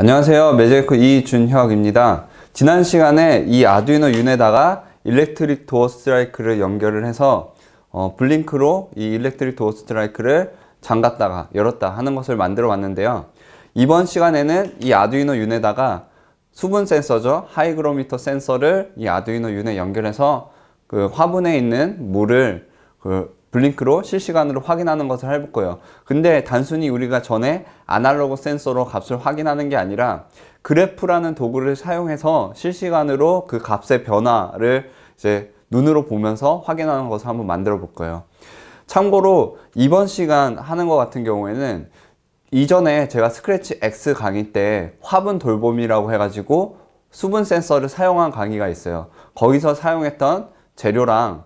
안녕하세요 매직에코 이준혁입니다 지난 시간에 이 아두이노 윤에다가 일렉트릭 도어 스트라이크를 연결을 해서 어, 블링크로 이 일렉트릭 도어 스트라이크를 잠갔다가 열었다 하는 것을 만들어 봤는데요 이번 시간에는 이 아두이노 윤에다가 수분 센서죠 하이그로미터 센서를 이 아두이노 윤에 연결해서 그 화분에 있는 물을 그 블링크로 실시간으로 확인하는 것을 해볼 거예요. 근데 단순히 우리가 전에 아날로그 센서로 값을 확인하는 게 아니라 그래프라는 도구를 사용해서 실시간으로 그 값의 변화를 이제 눈으로 보면서 확인하는 것을 한번 만들어 볼 거예요. 참고로 이번 시간 하는 것 같은 경우에는 이전에 제가 스크래치 X 강의 때 화분 돌봄이라고 해가지고 수분 센서를 사용한 강의가 있어요. 거기서 사용했던 재료랑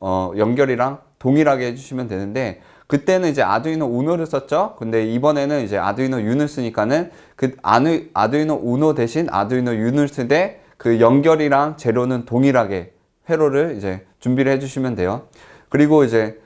어, 연결이랑 동일하게 해주시면 되는데 그때는 이제 아두이노 우노를 썼죠. 근데 이번에는 이제 아두이노 윤을 쓰니까는 그 아두, 아두이노 우노 대신 아두이노 윤을 쓰되 그 연결이랑 제로는 동일하게 회로를 이제 준비를 해주시면 돼요. 그리고 이제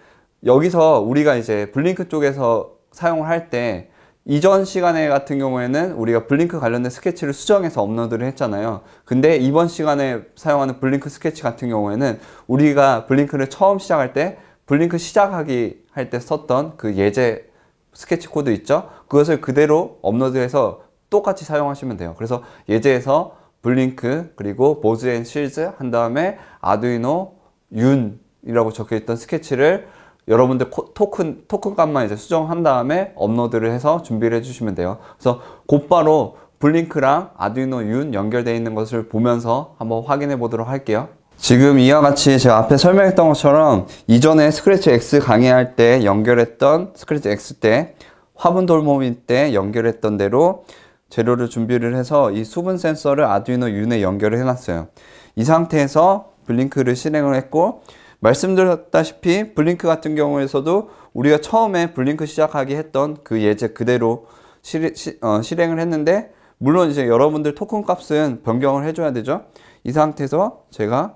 여기서 우리가 이제 블링크 쪽에서 사용을 할 때 이전 시간에 같은 경우에는 우리가 블링크 관련된 스케치를 수정해서 업로드를 했잖아요. 근데 이번 시간에 사용하는 블링크 스케치 같은 경우에는 우리가 블링크를 처음 시작할 때 블링크 시작하기 할 때 썼던 그 예제 스케치 코드 있죠? 그것을 그대로 업로드해서 똑같이 사용하시면 돼요. 그래서 예제에서 블링크 그리고 보즈 앤 실즈 한 다음에 아두이노 윤이라고 적혀있던 스케치를 여러분들 토큰 토큰 값만 이제 수정한 다음에 업로드를 해서 준비를 해주시면 돼요. 그래서 곧바로 블링크랑 아두이노 윤 연결되어 있는 것을 보면서 한번 확인해 보도록 할게요. 지금 이와 같이 제가 앞에 설명했던 것처럼 이전에 스크래치 X 강의할 때 연결했던 스크래치 X 때 화분 돌모미 때 연결했던 대로 재료를 준비를 해서 이 수분 센서를 아두이노 U에 연결을 해놨어요. 이 상태에서 블링크를 실행을 했고 말씀드렸다시피 블링크 같은 경우에서도 우리가 처음에 블링크 시작하기 했던 그 예제 그대로 실, 어, 실행을 했는데 물론 이제 여러분들 토큰 값은 변경을 해줘야 되죠. 이 상태에서 제가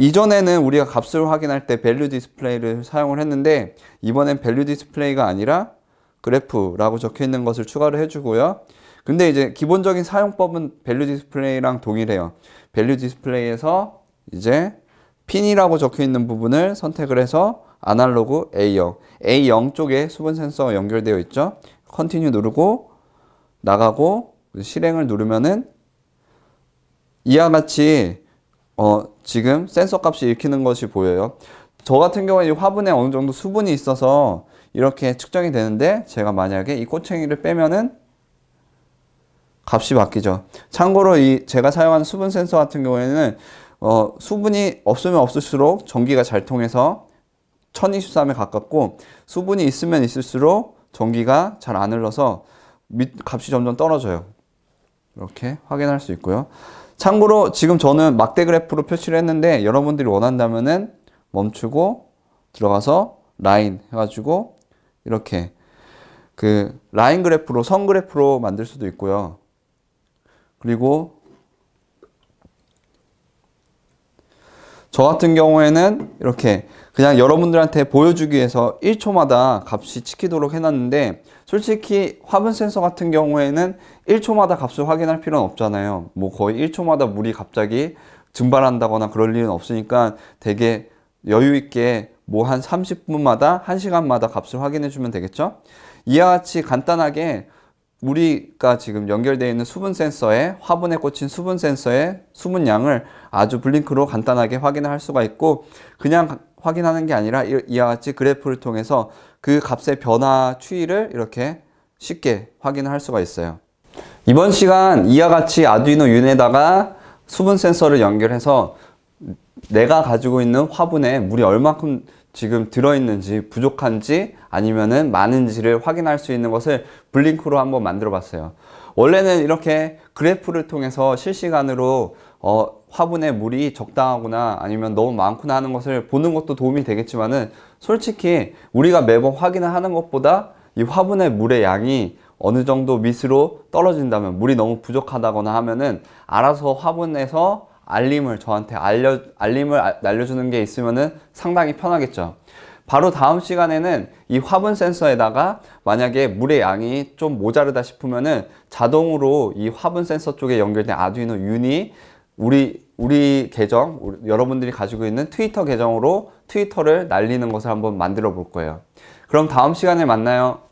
이전에는 우리가 값을 확인할 때 밸류 디스플레이를 사용을 했는데 이번엔 밸류 디스플레이가 아니라 그래프라고 적혀 있는 것을 추가를 해주고요. 근데 이제 기본적인 사용법은 밸류 디스플레이랑 동일해요. 밸류 디스플레이에서 이제 핀이라고 적혀 있는 부분을 선택을 해서 아날로그 A0, A0 쪽에 수분 센서가 연결되어 있죠. 컨티뉴 누르고 나가고 실행을 누르면은 이와 같이 어 지금 센서 값이 읽히는 것이 보여요 저 같은 경우에 이 화분에 어느 정도 수분이 있어서 이렇게 측정이 되는데 제가 만약에 이 꼬챙이를 빼면은 값이 바뀌죠 참고로 이 제가 사용한 수분 센서 같은 경우에는 어, 수분이 없으면 없을수록 전기가 잘 통해서 1023에 가깝고 수분이 있으면 있을수록 전기가 잘 안 흘러서 밑, 값이 점점 떨어져요 이렇게 확인할 수 있고요 참고로 지금 저는 막대 그래프로 표시를 했는데 여러분들이 원한다면은 멈추고 들어가서 라인 해가지고 이렇게 그 라인 그래프로 선 그래프로 만들 수도 있고요. 그리고 저 같은 경우에는 이렇게 그냥 여러분들한테 보여주기 위해서 1초마다 값이 찍히도록 해놨는데 솔직히 화분 센서 같은 경우에는 1초마다 값을 확인할 필요는 없잖아요 뭐 거의 1초마다 물이 갑자기 증발한다거나 그럴 일은 없으니까 되게 여유 있게 뭐 한 30분마다 1시간마다 값을 확인해 주면 되겠죠 이와 같이 간단하게 우리가 지금 연결되어 있는 수분 센서에 화분에 꽂힌 수분 센서의 수분 양을 아주 블링크로 간단하게 확인할 수가 있고 그냥 확인하는 게 아니라 이와 같이 그래프를 통해서 그 값의 변화 추이를 이렇게 쉽게 확인할 수가 있어요. 이번 시간 이와 같이 아두이노 윤에다가 수분 센서를 연결해서 내가 가지고 있는 화분에 물이 얼마큼 지금 들어있는지 부족한지 아니면은 많은지를 확인할 수 있는 것을 블링크로 한번 만들어 봤어요 원래는 이렇게 그래프를 통해서 실시간으로 어, 화분에 물이 적당하구나 아니면 너무 많구나 하는 것을 보는 것도 도움이 되겠지만은 솔직히 우리가 매번 확인을 하는 것보다 이 화분의 물의 양이 어느 정도 밑으로 떨어진다면 물이 너무 부족하다거나 하면은 알아서 화분에서 알림을 저한테 알려 알림을 아, 날려주는 게있으면 상당히 편하겠죠. 바로 다음 시간에는 이 화분 센서에다가 만약에 물의 양이 좀 모자르다 싶으면은 자동으로 이 화분 센서 쪽에 연결된 아두이노 윤이 우리 우리 계정 우리, 여러분들이 가지고 있는 트위터 계정으로 트위터를 날리는 것을 한번 만들어 볼 거예요. 그럼 다음 시간에 만나요.